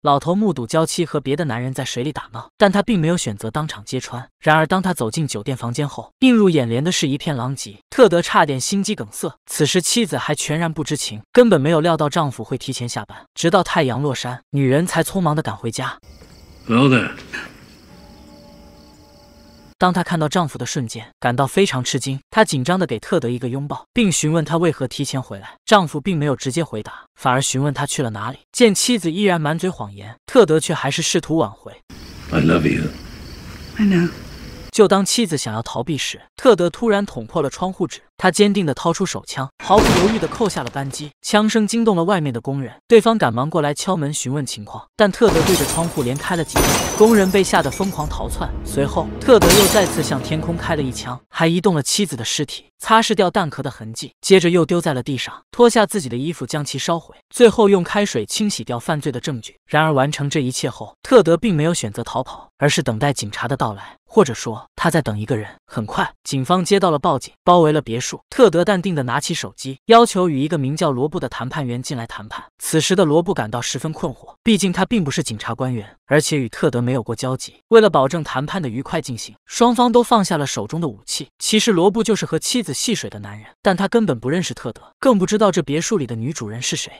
老头目睹娇妻和别的男人在水里打闹，但他并没有选择当场揭穿。然而，当他走进酒店房间后，映入眼帘的是一片狼藉，特德差点心肌梗塞。此时妻子还全然不知情，根本没有料到丈夫会提前下班。直到太阳落山，女人才匆忙地赶回家。当她看到丈夫的瞬间，感到非常吃惊。她紧张地给特德一个拥抱，并询问他为何提前回来。丈夫并没有直接回答，反而询问他去了哪里。见妻子依然满嘴谎言，特德却还是试图挽回。I I love you. know. 就当妻子想要逃避时，特德突然捅破了窗户纸。他坚定地掏出手枪，毫不犹豫地扣下了扳机。枪声惊动了外面的工人，对方赶忙过来敲门询问情况。但特德对着窗户连开了几枪，工人被吓得疯狂逃窜。随后，特德又再次向天空开了一枪，还移动了妻子的尸体，擦拭掉弹壳的痕迹，接着又丢在了地上，脱下自己的衣服将其烧毁，最后用开水清洗掉犯罪的证据。然而，完成这一切后，特德并没有选择逃跑，而是等待警察的到来。或者说他在等一个人。很快，警方接到了报警，包围了别墅。特德淡定地拿起手机，要求与一个名叫罗布的谈判员进来谈判。此时的罗布感到十分困惑，毕竟他并不是警察官员，而且与特德没有过交集。为了保证谈判的愉快进行，双方都放下了手中的武器。其实罗布就是和妻子戏水的男人，但他根本不认识特德，更不知道这别墅里的女主人是谁。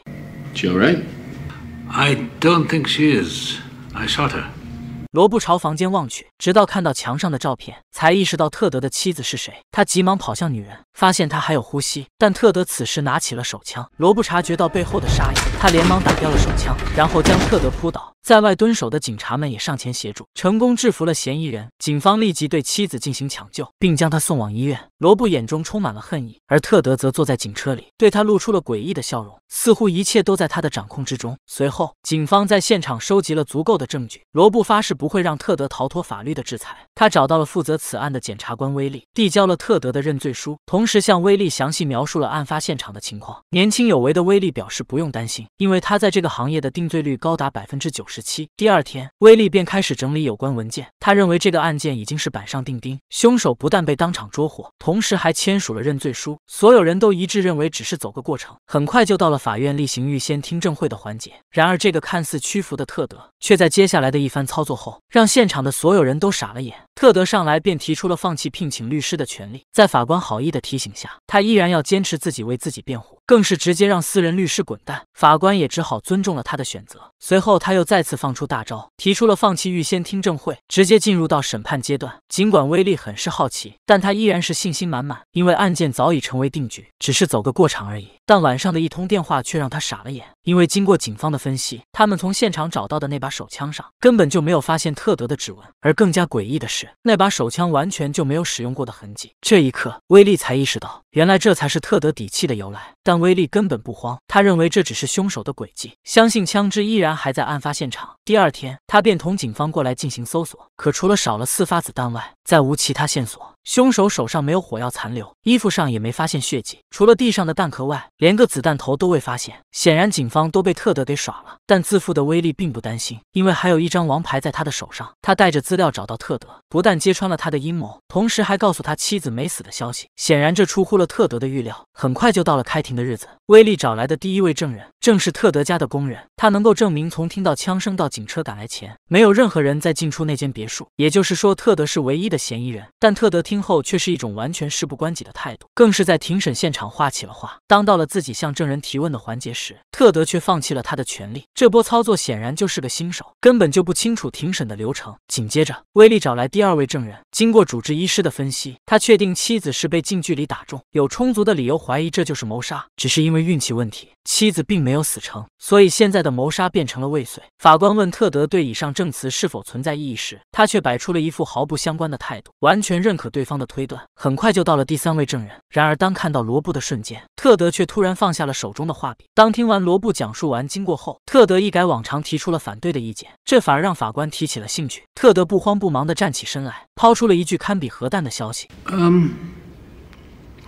罗布朝房间望去，直到看到墙上的照片，才意识到特德的妻子是谁。他急忙跑向女人，发现她还有呼吸，但特德此时拿起了手枪。罗布察觉到背后的杀意，他连忙打掉了手枪，然后将特德扑倒。在外蹲守的警察们也上前协助，成功制服了嫌疑人。警方立即对妻子进行抢救，并将她送往医院。罗布眼中充满了恨意，而特德则坐在警车里，对他露出了诡异的笑容，似乎一切都在他的掌控之中。随后，警方在现场收集了足够的证据。罗布发誓。不会让特德逃脱法律的制裁。他找到了负责此案的检察官威利，递交了特德的认罪书，同时向威利详细描述了案发现场的情况。年轻有为的威利表示不用担心，因为他在这个行业的定罪率高达百分之九十七。第二天，威利便开始整理有关文件。他认为这个案件已经是板上钉钉，凶手不但被当场捉获，同时还签署了认罪书。所有人都一致认为只是走个过程。很快就到了法院例行预先听证会的环节，然而这个看似屈服的特德，却在接下来的一番操作后。让现场的所有人都傻了眼。特德上来便提出了放弃聘请律师的权利，在法官好意的提醒下，他依然要坚持自己为自己辩护，更是直接让私人律师滚蛋。法官也只好尊重了他的选择。随后，他又再次放出大招，提出了放弃预先听证会，直接进入到审判阶段。尽管威力很是好奇，但他依然是信心满满，因为案件早已成为定局，只是走个过场而已。但晚上的一通电话却让他傻了眼，因为经过警方的分析，他们从现场找到的那把手枪上根本就没有发现特德的指纹，而更加诡异的是。那把手枪完全就没有使用过的痕迹。这一刻，威力才意识到，原来这才是特德底气的由来。但威力根本不慌，他认为这只是凶手的诡计，相信枪支依然还在案发现场。第二天，他便同警方过来进行搜索，可除了少了四发子弹外，再无其他线索。凶手手上没有火药残留，衣服上也没发现血迹，除了地上的弹壳外，连个子弹头都未发现。显然警方都被特德给耍了，但自负的威力并不担心，因为还有一张王牌在他的手上。他带着资料找到特德，不但揭穿了他的阴谋，同时还告诉他妻子没死的消息。显然这出乎了特德的预料。很快就到了开庭的日子，威力找来的第一位证人正是特德家的工人，他能够证明从听到枪声到警车赶来前，没有任何人在进出那间别墅，也就是说特德是唯一的嫌疑人。但特德。听后却是一种完全事不关己的态度，更是在庭审现场画起了画。当到了自己向证人提问的环节时，特德却放弃了他的权利。这波操作显然就是个新手，根本就不清楚庭审的流程。紧接着，威利找来第二位证人，经过主治医师的分析，他确定妻子是被近距离打中，有充足的理由怀疑这就是谋杀。只是因为运气问题，妻子并没有死成，所以现在的谋杀变成了未遂。法官问特德对以上证词是否存在异议时，他却摆出了一副毫不相关的态度，完全认可对。对方的推断很快就到了第三位证人。然而，当看到罗布的瞬间，特德却突然放下了手中的画笔。当听完罗布讲述完经过后，特德一改往常，提出了反对的意见。这反而让法官提起了兴趣。特德不慌不忙的站起身来，抛出了一句堪比核弹的消息：“嗯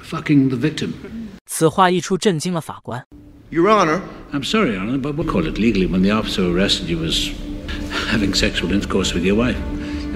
，fucking the victim。”此话一出，震惊了法官。Your Honor, I'm sorry, Honor, but we'll call it legally when the officer arrested you was having sexual intercourse with your wife.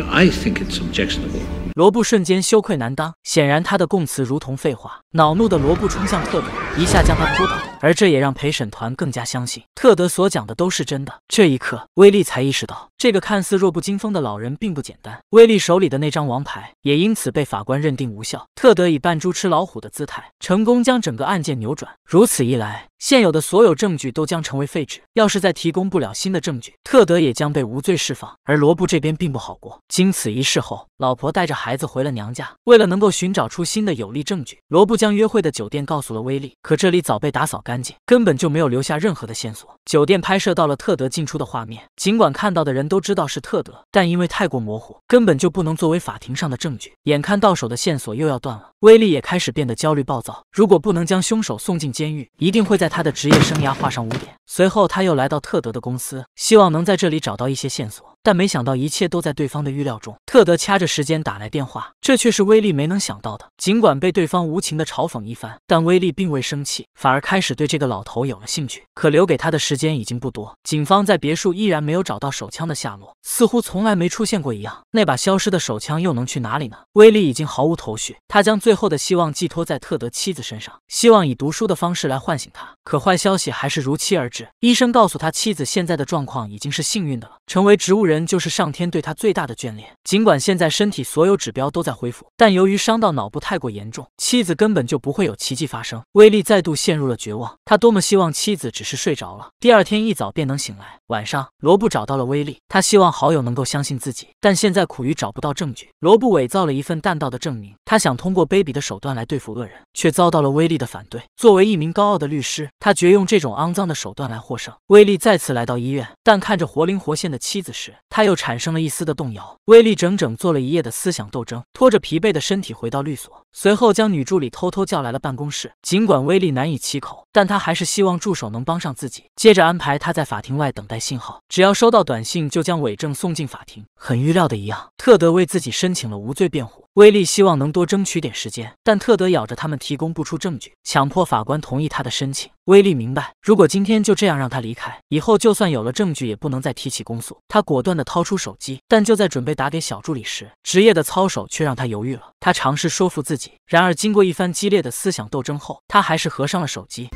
I think it's objectionable。罗布瞬间羞愧难当，显然他的供词如同废话。恼怒的罗布冲向特德，一下将他扑倒，而这也让陪审团更加相信特德所讲的都是真的。这一刻，威利才意识到，这个看似弱不禁风的老人并不简单。威利手里的那张王牌也因此被法官认定无效。特德以扮猪吃老虎的姿态，成功将整个案件扭转。如此一来，现有的所有证据都将成为废纸，要是再提供不了新的证据，特德也将被无罪释放。而罗布这边并不好过，经此一事后，老婆带着孩子回了娘家。为了能够寻找出新的有力证据，罗布将约会的酒店告诉了威利。可这里早被打扫干净，根本就没有留下任何的线索。酒店拍摄到了特德进出的画面，尽管看到的人都知道是特德，但因为太过模糊，根本就不能作为法庭上的证据。眼看到手的线索又要断了，威利也开始变得焦虑暴躁。如果不能将凶手送进监狱，一定会在。他的职业生涯画上污点。随后，他又来到特德的公司，希望能在这里找到一些线索，但没想到一切都在对方的预料中。特德掐着时间打来电话，这却是威力没能想到的。尽管被对方无情的嘲讽一番，但威力并未生气，反而开始对这个老头有了兴趣。可留给他的时间已经不多，警方在别墅依然没有找到手枪的下落，似乎从来没出现过一样。那把消失的手枪又能去哪里呢？威力已经毫无头绪，他将最后的希望寄托在特德妻子身上，希望以读书的方式来唤醒他。可坏消息还是如期而。至。医生告诉他，妻子现在的状况已经是幸运的了，成为植物人就是上天对他最大的眷恋。尽管现在身体所有指标都在恢复，但由于伤到脑部太过严重，妻子根本就不会有奇迹发生。威利再度陷入了绝望，他多么希望妻子只是睡着了，第二天一早便能醒来。晚上，罗布找到了威利，他希望好友能够相信自己，但现在苦于找不到证据，罗布伪造了一份弹道的证明，他想通过卑鄙的手段来对付恶人，却遭到了威利的反对。作为一名高傲的律师，他绝用这种肮脏的手段。换来获胜，威力再次来到医院，但看着活灵活现的妻子时，他又产生了一丝的动摇。威力整整做了一夜的思想斗争，拖着疲惫的身体回到律所。随后将女助理偷偷叫来了办公室，尽管威力难以启口，但他还是希望助手能帮上自己。接着安排他在法庭外等待信号，只要收到短信就将伪证送进法庭。很预料的一样，特德为自己申请了无罪辩护。威力希望能多争取点时间，但特德咬着他们提供不出证据，强迫法官同意他的申请。威力明白，如果今天就这样让他离开，以后就算有了证据也不能再提起公诉。他果断地掏出手机，但就在准备打给小助理时，职业的操守却让他犹豫了。他尝试说服自己。然而，经过一番激烈的思想斗争后，他还是合上了手机。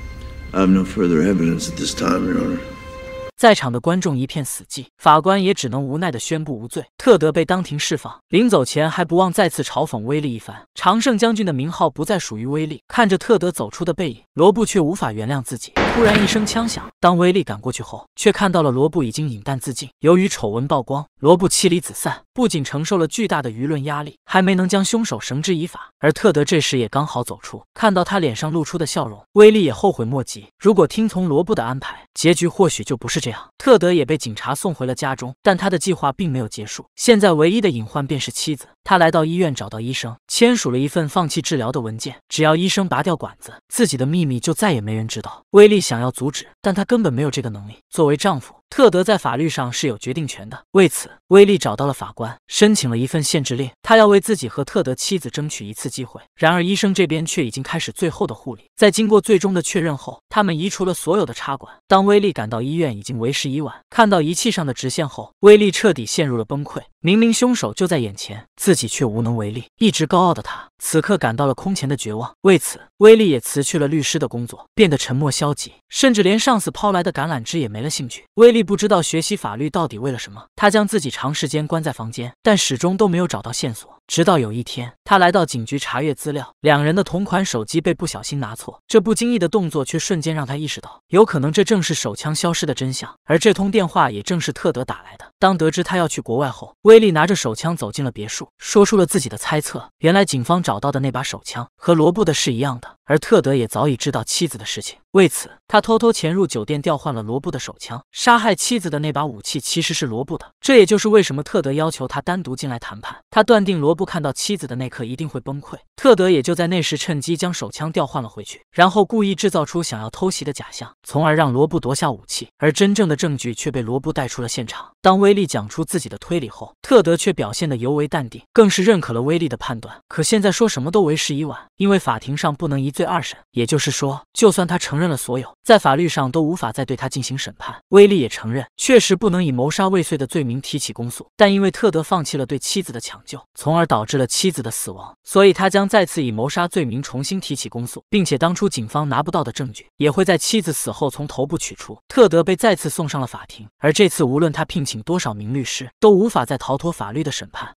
在场的观众一片死寂，法官也只能无奈地宣布无罪，特德被当庭释放。临走前，还不忘再次嘲讽威利一番：“长胜将军的名号不再属于威利。看着特德走出的背影，罗布却无法原谅自己。突然一声枪响，当威力赶过去后，却看到了罗布已经引弹自尽。由于丑闻曝光，罗布妻离子散，不仅承受了巨大的舆论压力，还没能将凶手绳之以法。而特德这时也刚好走出，看到他脸上露出的笑容，威力也后悔莫及。如果听从罗布的安排，结局或许就不是这样。特德也被警察送回了家中，但他的计划并没有结束。现在唯一的隐患便是妻子。她来到医院，找到医生，签署了一份放弃治疗的文件。只要医生拔掉管子，自己的秘密就再也没人知道。威利想要阻止，但他根本没有这个能力。作为丈夫。特德在法律上是有决定权的，为此，威利找到了法官，申请了一份限制令。他要为自己和特德妻子争取一次机会。然而，医生这边却已经开始最后的护理。在经过最终的确认后，他们移除了所有的插管。当威利赶到医院，已经为时已晚。看到仪器上的直线后，威利彻底陷入了崩溃。明明凶手就在眼前，自己却无能为力。一直高傲的他，此刻感到了空前的绝望。为此，威利也辞去了律师的工作，变得沉默消极，甚至连上司抛来的橄榄枝也没了兴趣。威利。不知道学习法律到底为了什么，他将自己长时间关在房间，但始终都没有找到线索。直到有一天，他来到警局查阅资料，两人的同款手机被不小心拿错，这不经意的动作却瞬间让他意识到，有可能这正是手枪消失的真相。而这通电话也正是特德打来的。当得知他要去国外后，威利拿着手枪走进了别墅，说出了自己的猜测。原来警方找到的那把手枪和罗布的是一样的，而特德也早已知道妻子的事情，为此他偷偷潜入酒店调换了罗布的手枪。杀害妻子的那把武器其实是罗布的，这也就是为什么特德要求他单独进来谈判。他断定罗。不布看到妻子的那刻一定会崩溃，特德也就在那时趁机将手枪调换了回去，然后故意制造出想要偷袭的假象，从而让罗布夺下武器，而真正的证据却被罗布带出了现场。当威利讲出自己的推理后，特德却表现得尤为淡定，更是认可了威利的判断。可现在说什么都为时已晚，因为法庭上不能一罪二审，也就是说，就算他承认了所有，在法律上都无法再对他进行审判。威利也承认，确实不能以谋杀未遂的罪名提起公诉，但因为特德放弃了对妻子的抢救，从而导致了妻子的死亡，所以他将再次以谋杀罪名重新提起公诉，并且当初警方拿不到的证据也会在妻子死后从头部取出。特德被再次送上了法庭，而这次无论他聘请多少名律师，都无法再逃脱法律的审判。